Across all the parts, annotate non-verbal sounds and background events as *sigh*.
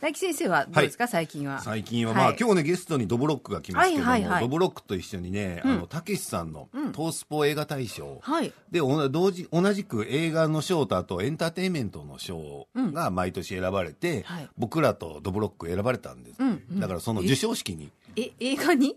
大木先生はどうですか、はい、最近は。最近は、まあ、はい、今日ね、ゲストにドブロックが来ますけども、はいはいはい、ドブロックと一緒にね、あの、たけしさんの、トースポ映画大賞、はい、で、同時、同じく映画の賞とあとエンターテインメントの賞が毎年選ばれて、うん僕らとドブロック選ばれたんです、うんだからその授賞式に。え、映画に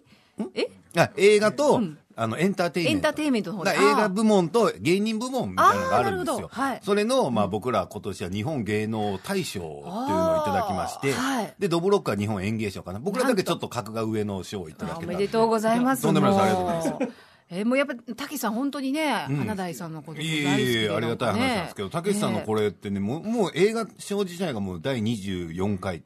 えあ映画と、うん、あのエンターテイメント。エンターテイメントだ映画部門と芸人部門みたいなのがあるんですよ。はい、それの、まあ、僕ら今年は日本芸能大賞っていうのをいただきまして、はい、で、どブろっクは日本演芸賞かな。僕らだけちょっと格が上の賞をいただけたおめでとうございます。とんでもないです。ありがとうございます。えー、もうやっぱたけしさん、本当にね、うん、花大さんのこと大好きで、ね、いえいえ、ありがたい話なんですけど、たけしさんのこれってね、もうもう映画賞自体がもう第24回って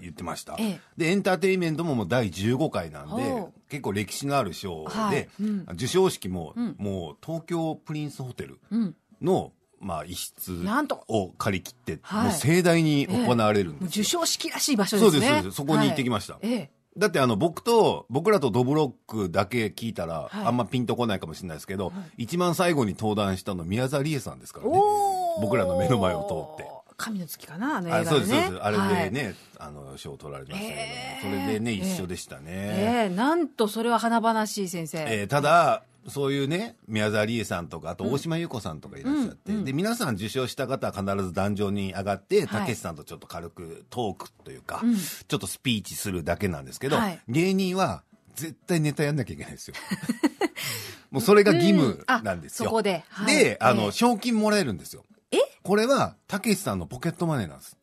言ってました、えいで、エンターテインメントももう第15回なんで、結構歴史のある賞で、はいうん、授賞式も、うん、もう東京プリンスホテルの、うん、まあ、一室を借り切って、もう盛大に行われるんです、ええ、授賞式らしい場所ですね。そうです、そうです。そこに行ってきました。はいだってあの僕と僕らとドブロックだけ聞いたら、あんまピンとこないかもしれないですけど、はい、一番最後に登壇したの宮沢りえさんですからね僕らの目の前を通って神の月かなあの映画そうですそうですあれでね、はい、あの賞を取られましたけど、えー、それでね一緒でしたねえー、えー、なんとそれは華々しい先生、えー、ただそういうね宮沢りえさんとかあと大島優子さんとかいらっしゃって、うん、で皆さん受賞した方は必ず壇上に上がってたけしさんとちょっと軽くトークというか、うん、ちょっとスピーチするだけなんですけど、はい、芸人は絶対ネタやんなきゃいけないですよ *laughs* もうそれが義務なんですよ、うん、そこで、はい、であの、賞金もらえるんですよこれは、たけしさんのポケットマネーなんです。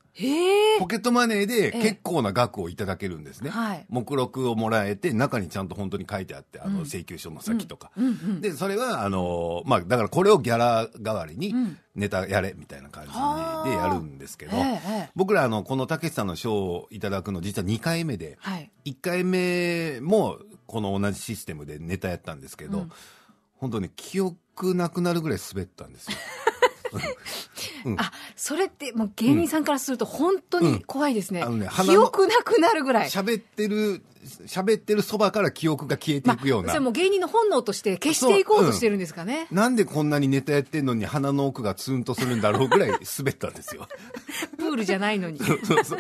ポケットマネーで結構な額をいただけるんですね、目録をもらえて中にちゃんと本当に書いてあってあの請求書の先とか、うんうんでそれはあの、まあ、だからこれをギャラ代わりにネタやれみたいな感じでやるんですけど、僕らあのこのたけしさんの賞をいただくの実は2回目で、はい、1回目もこの同じシステムでネタやったんですけど、うん、本当に記憶なくなるぐらい滑ったんですよ。あそれってもう芸人さんからすると本当に怖いですね,、うんうん、ね記憶なくなるぐらい喋ってる喋ってるそばから記憶が消えていくような、まそれも芸人の本能として消していこうとしてるんですかね、うん、なんでこんなにネタやってんのに鼻の奥がツンとするんだろうぐらい *laughs* 滑ったんですよプールじゃないのにそうそう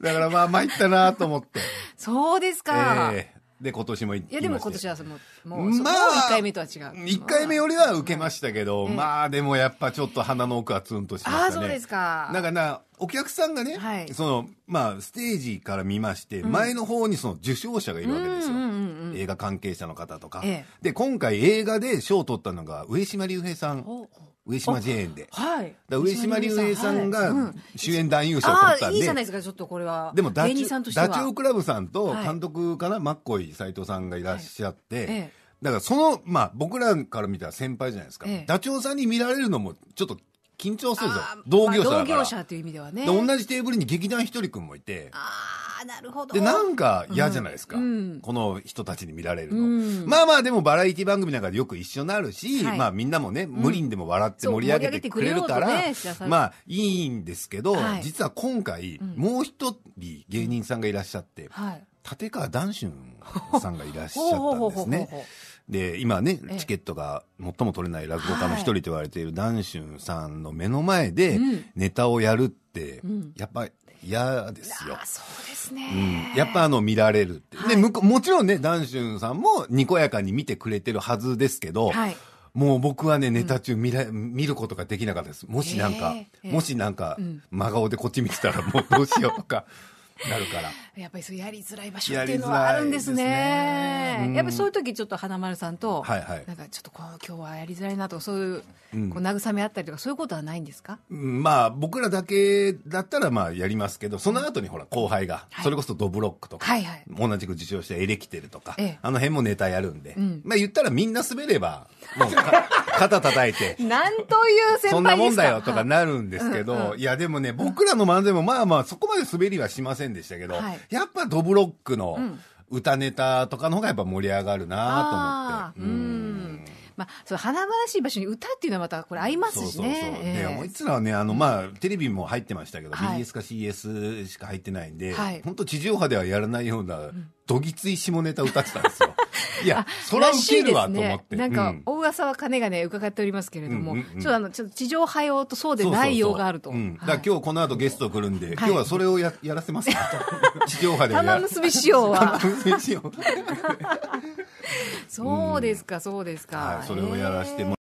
だからまあ参ったなと思ってそうですか、えーで、今年もいいや、でも今年はその、もう、まあ、1回目とは違う。1回目よりは受けましたけど、まあ、でもやっぱちょっと鼻の奥はツンとしましたね。あ、そうですか。なんかな、お客さんがね、はい、その、まあ、ステージから見まして、うん、前の方にその受賞者がいるわけですよ。うんうんうん、映画関係者の方とか、ええ。で、今回映画で賞を取ったのが、上島竜兵さん。上島ジェーンで、はい、上島竜兵さんが主演男優賞を取ったんで、はいういじゃないですかちょっとこれはでもダチョウクラブさんと監督かな、はい、マッコイ斎藤さんがいらっしゃって、はいええだからその、まあ、僕らから見たら先輩じゃないですか、ええ、ダチョウさんに見られるのもちょっと緊張するぞ同業者だから、まあ、同業者という意味ではね同じテーブルに劇団ひとり君もいてああなるほどでなんか嫌じゃないですか、うん、この人たちに見られるの、うん、まあまあでもバラエティ番組なんかでよく一緒になるし、はい、まあみんなもね無理にでも笑って盛り上げてくれるから、ね、まあいいんですけど、はい、実は今回もう一人芸人さんがいらっしゃって、はい立川談春さんがいらっしゃったんですね。で、今ね、チケットが最も取れない落語家の一人と言われているュ春さんの目の前でネタをやるって、やっぱ嫌ですよ。そうですね、やっぱあの見られるって。でもちろんね、ュ春さんもにこやかに見てくれてるはずですけど、はい、もう僕はね、ネタ中見ら、見ることができなかったです。もしなんか、もしなんか、真顔でこっち見てたらもうどうしようとか。*laughs* なるから。やっぱりそうやりづらい場所っていうのはあるんですね。やすねやっぱりそういう時ちょっと花丸さんと、はいはい、なんかちょっとこう今日はやりづらいなとかそういう,、こう慰めあったりとかそういうことはないんですか、うん、まあ僕らだけだったらまあやりますけどその後にほら後輩が、はい、それこそドブロックとか、はいはい、同じく受賞してエレキテルとか、ええ、あの辺もネタやるんで、うん、まあ言ったらみんな滑ればもう、*laughs* 肩叩いて。なんという先輩ですかそんなもんだよとかなるんですけど、いうんうん、いやでもね、僕らの漫才もまあまあそこまで滑りはしませんでしたけど、やっぱドブロックの歌ネタとかの方がやっぱ盛り上がるなと思って。うんまあ、そ華々しい場所に歌っていうのはまたこれ合いますしね。そうそうそうえー、いつらはね、あの、まあ、テレビも入ってましたけど、はい、BS か CS しか入ってないんで、はい、本当地上波ではやらないような、どぎつい下ネタ歌ってたんですよ。いや、そら受けるわと思って。なんか、大噂はかねがね伺っておりますけれども、ちょっとあの、ちょっと地上波用とそうでない用があると。だ今日この後ゲスト来るんで、今日はそれをややらせます *laughs* 地上波で。玉結び仕様は。*laughs* そうですか、そうですか。それをやらしても